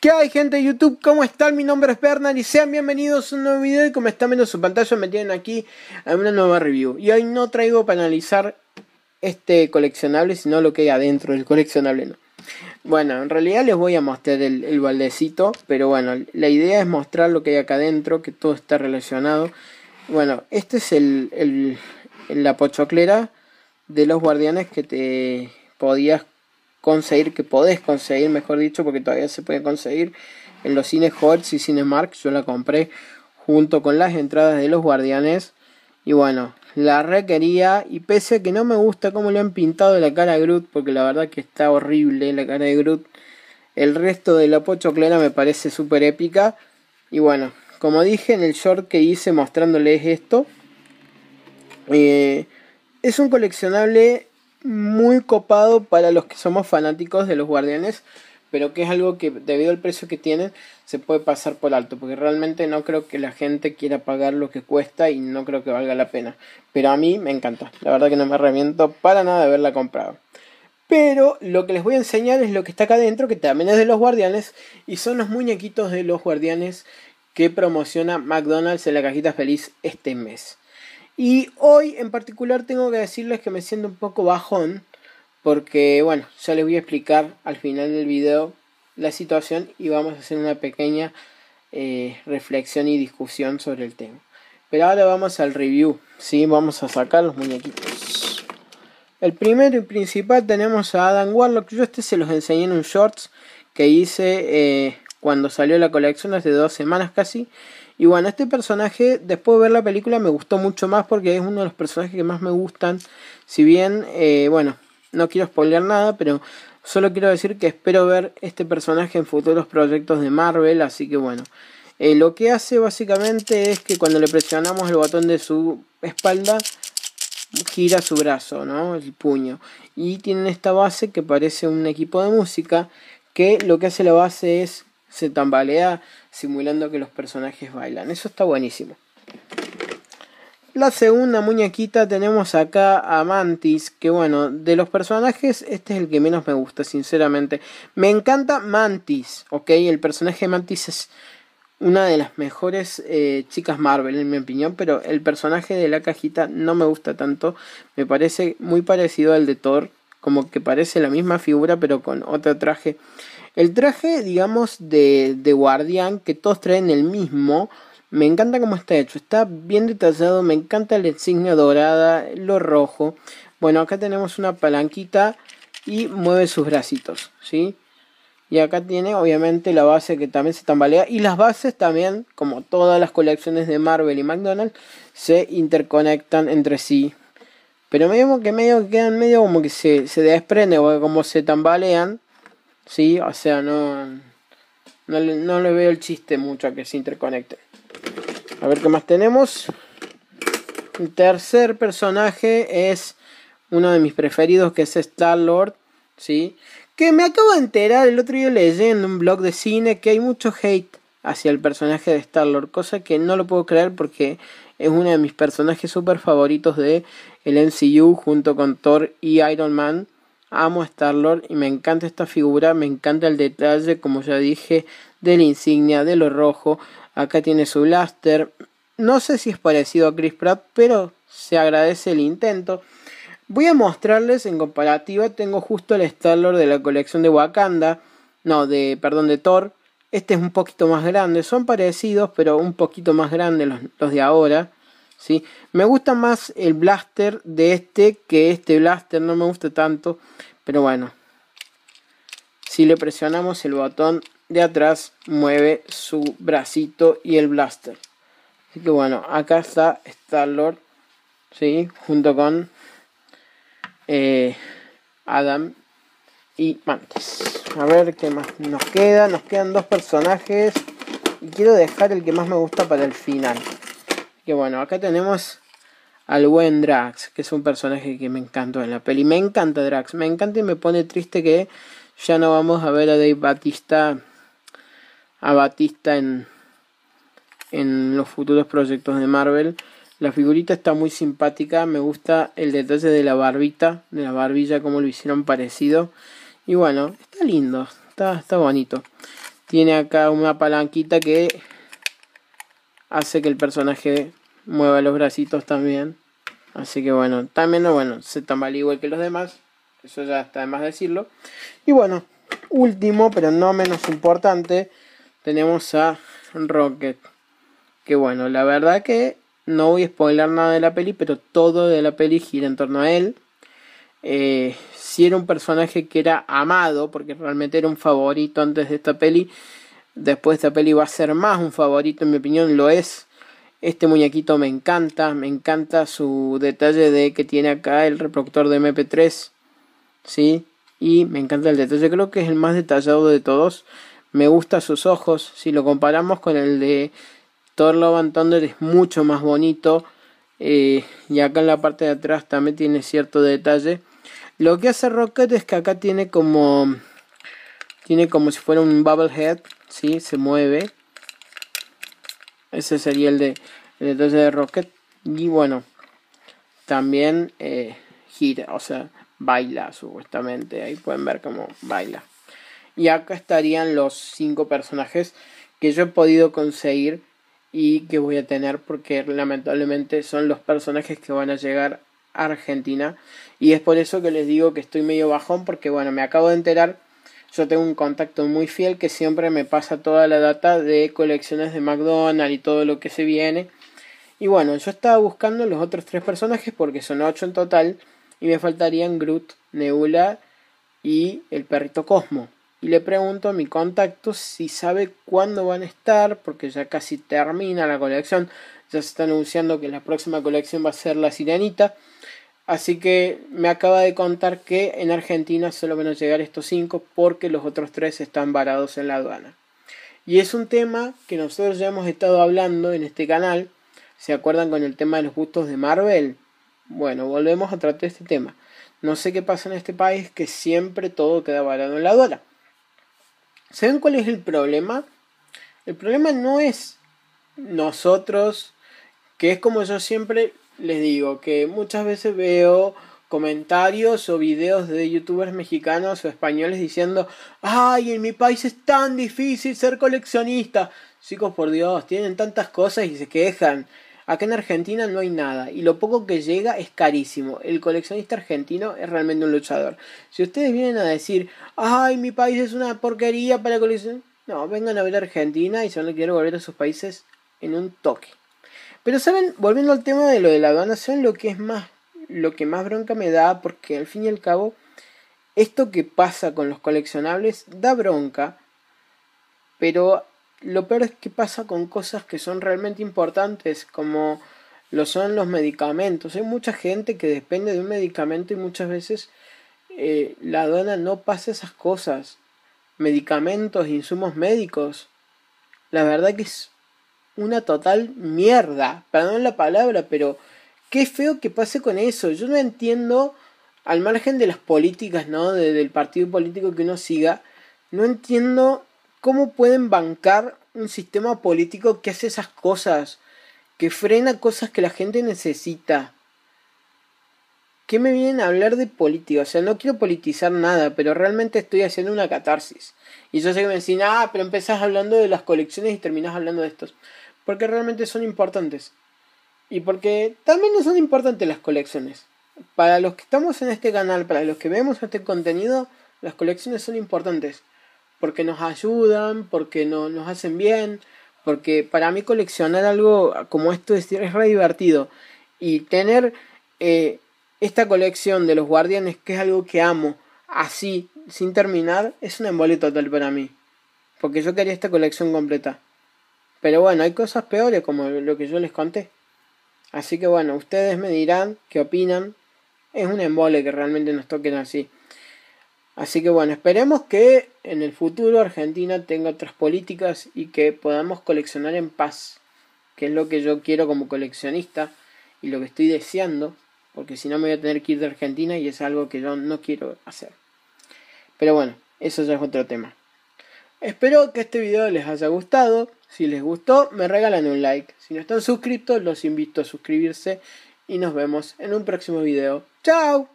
¿Qué hay gente de YouTube? ¿Cómo están? Mi nombre es Bernal y sean bienvenidos a un nuevo video y como están viendo su pantalla me tienen aquí a una nueva review. Y hoy no traigo para analizar este coleccionable, sino lo que hay adentro del coleccionable. No. Bueno, en realidad les voy a mostrar el, el baldecito, pero bueno, la idea es mostrar lo que hay acá adentro, que todo está relacionado. Bueno, este es el, el la pochoclera de los guardianes que te podías conseguir, que podés conseguir, mejor dicho, porque todavía se puede conseguir en los cines Hortz y Cinemark. Yo la compré junto con las entradas de los guardianes. Y bueno, la requería. Y pese a que no me gusta cómo le han pintado la cara a Groot, porque la verdad que está horrible la cara de Groot. El resto de la clara me parece súper épica. Y bueno, como dije en el short que hice mostrándoles esto, eh, es un coleccionable muy copado para los que somos fanáticos de los guardianes, pero que es algo que debido al precio que tienen se puede pasar por alto, porque realmente no creo que la gente quiera pagar lo que cuesta y no creo que valga la pena. Pero a mí me encanta, la verdad que no me arrepiento para nada de haberla comprado. Pero lo que les voy a enseñar es lo que está acá adentro, que también es de los guardianes, y son los muñequitos de los guardianes que promociona McDonald's en la cajita feliz este mes. Y hoy en particular tengo que decirles que me siento un poco bajón porque bueno, ya les voy a explicar al final del video la situación y vamos a hacer una pequeña eh, reflexión y discusión sobre el tema. Pero ahora vamos al review, ¿sí? Vamos a sacar los muñequitos. El primero y principal tenemos a Adam Warlock. Yo este se los enseñé en un shorts que hice eh, cuando salió la colección hace dos semanas casi. Y bueno, este personaje, después de ver la película, me gustó mucho más porque es uno de los personajes que más me gustan. Si bien, eh, bueno, no quiero spoiler nada, pero solo quiero decir que espero ver este personaje en futuros proyectos de Marvel. Así que bueno, eh, lo que hace básicamente es que cuando le presionamos el botón de su espalda, gira su brazo, ¿no? El puño. Y tienen esta base que parece un equipo de música, que lo que hace la base es se tambalea simulando que los personajes bailan. Eso está buenísimo. La segunda muñequita tenemos acá a Mantis, que bueno, de los personajes este es el que menos me gusta, sinceramente. Me encanta Mantis, ¿ok? El personaje de Mantis es una de las mejores eh, chicas Marvel, en mi opinión, pero el personaje de la cajita no me gusta tanto. Me parece muy parecido al de Thor, como que parece la misma figura pero con otro traje. El traje, digamos, de, de guardián, que todos traen el mismo, me encanta cómo está hecho, está bien detallado, me encanta la insignia dorada, lo rojo. Bueno, acá tenemos una palanquita y mueve sus bracitos, ¿sí? Y acá tiene obviamente la base que también se tambalea. Y las bases también, como todas las colecciones de Marvel y McDonald's, se interconectan entre sí pero medio que medio que quedan medio como que se, se desprende, o como se tambalean, ¿sí? O sea, no, no, le, veo el chiste mucho a que se interconecten. A ver qué más tenemos. El tercer personaje es uno de mis preferidos, que es Star-Lord, ¿sí? Que me acabo de enterar el otro día leyendo en un blog de cine que hay mucho hate hacia el personaje de Star-Lord, cosa que no lo puedo creer porque es uno de mis personajes súper favoritos de el MCU junto con Thor y Iron Man. Amo a Star-Lord y me encanta esta figura, me encanta el detalle, como ya dije, de la insignia, de lo rojo. Acá tiene su blaster. No sé si es parecido a Chris Pratt, pero se agradece el intento. Voy a mostrarles en comparativa, tengo justo el Star-Lord de la colección de Wakanda, no, de, perdón, de Thor, este es un poquito más grande, son parecidos, pero un poquito más grandes los, de ahora. ¿sí? Me gusta más el blaster de este que este blaster, no me gusta tanto, pero bueno. Si le presionamos el botón de atrás, mueve su bracito y el blaster. Así que bueno, acá está Star-Lord, ¿sí? junto con eh, Adam y Mantis. A ver qué más nos queda. Nos quedan dos personajes. Y quiero dejar el que más me gusta para el final. Que bueno, acá tenemos al buen Drax, que es un personaje que me encantó en la peli. Me encanta Drax, me encanta y me pone triste que ya no vamos a ver a Dave Batista. A Batista en, en los futuros proyectos de Marvel. La figurita está muy simpática, me gusta el detalle de la barbita, de la barbilla, como lo hicieron parecido. Y bueno, está lindo, está, está bonito. Tiene acá una palanquita que hace que el personaje mueva los bracitos también. Así que bueno, también bueno, se tambalea igual que los demás. Eso ya está de más decirlo. Y bueno, último, pero no menos importante, tenemos a Rocket. Que bueno, la verdad que no voy a spoiler nada de la peli, pero todo de la peli gira en torno a él. Eh, si era un personaje que era amado, porque realmente era un favorito antes de esta peli, después de esta peli va a ser más un favorito, en mi opinión lo es. Este muñequito me encanta, me encanta su detalle de que tiene acá el reproductor de MP3, ¿sí? Y me encanta el detalle, creo que es el más detallado de todos. Me gusta sus ojos, si lo comparamos con el de Thor Love Thunder es mucho más bonito. Eh, y acá en la parte de atrás también tiene cierto detalle. Lo que hace Rocket es que acá tiene como... Tiene como si fuera un bubble head. ¿Sí? Se mueve. Ese sería el de... El detalle de Rocket. Y bueno. También eh, gira. O sea, baila supuestamente. Ahí pueden ver cómo baila. Y acá estarían los cinco personajes que yo he podido conseguir y que voy a tener porque lamentablemente son los personajes que van a llegar Argentina. Y es por eso que les digo que estoy medio bajón, porque bueno, me acabo de enterar. Yo tengo un contacto muy fiel que siempre me pasa toda la data de colecciones de McDonald's y todo lo que se viene. Y bueno, yo estaba buscando los otros tres personajes porque son ocho en total. Y me faltarían Groot, Nebula y el perrito Cosmo. Y le pregunto a mi contacto si sabe cuándo van a estar, porque ya casi termina la colección ya se está anunciando que la próxima colección va a ser La Sirenita. Así que me acaba de contar que en Argentina solo van a llegar estos cinco porque los otros tres están varados en la aduana. Y es un tema que nosotros ya hemos estado hablando en este canal. ¿Se acuerdan con el tema de los gustos de Marvel? Bueno, volvemos a tratar este tema. No sé qué pasa en este país que siempre todo queda varado en la aduana. ¿Saben cuál es el problema? El problema no es nosotros que es como yo siempre les digo, que muchas veces veo comentarios o videos de youtubers mexicanos o españoles diciendo, ay, en mi país es tan difícil ser coleccionista. Chicos, por Dios, tienen tantas cosas y se quejan. Acá en Argentina no hay nada y lo poco que llega es carísimo. El coleccionista argentino es realmente un luchador. Si ustedes vienen a decir, ay, mi país es una porquería para coleccionar, no, vengan a ver a Argentina y se van a querer volver a sus países en un toque. Pero saben, volviendo al tema de lo de la aduana, lo que es más, lo que más bronca me da, porque al fin y al cabo, esto que pasa con los coleccionables da bronca, pero lo peor es que pasa con cosas que son realmente importantes, como lo son los medicamentos. Hay mucha gente que depende de un medicamento y muchas veces eh, la aduana no pasa esas cosas. Medicamentos, insumos médicos. La verdad que es una total mierda. Perdón la palabra, pero qué feo que pase con eso. Yo no entiendo, al margen de las políticas, ¿no? del partido político que uno siga, no entiendo cómo pueden bancar un sistema político que hace esas cosas, que frena cosas que la gente necesita. ¿Qué me vienen a hablar de política? O sea, no quiero politizar nada, pero realmente estoy haciendo una catarsis. Y yo sé que me dicen ah, pero empezás hablando de las colecciones y terminás hablando de estos porque realmente son importantes y porque también no son importantes las colecciones. Para los que estamos en este canal, para los que vemos este contenido, las colecciones son importantes porque nos ayudan, porque nos hacen bien, porque para mí coleccionar algo como esto es, re divertido y tener eh, esta colección de los guardianes que es algo que amo así sin terminar es un embole total para mí porque yo quería esta colección completa pero bueno, hay cosas peores como lo que yo les conté. Así que bueno, ustedes me dirán qué opinan. Es un embole que realmente nos toquen así. Así que bueno, esperemos que en el futuro Argentina tenga otras políticas y que podamos coleccionar en paz, que es lo que yo quiero como coleccionista y lo que estoy deseando, porque si no me voy a tener que ir de Argentina y es algo que yo no quiero hacer. Pero bueno, eso ya es otro tema. Espero que este video les haya gustado. Si les gustó, me regalan un like. Si no están suscritos, los invito a suscribirse y nos vemos en un próximo video. ¡Chao!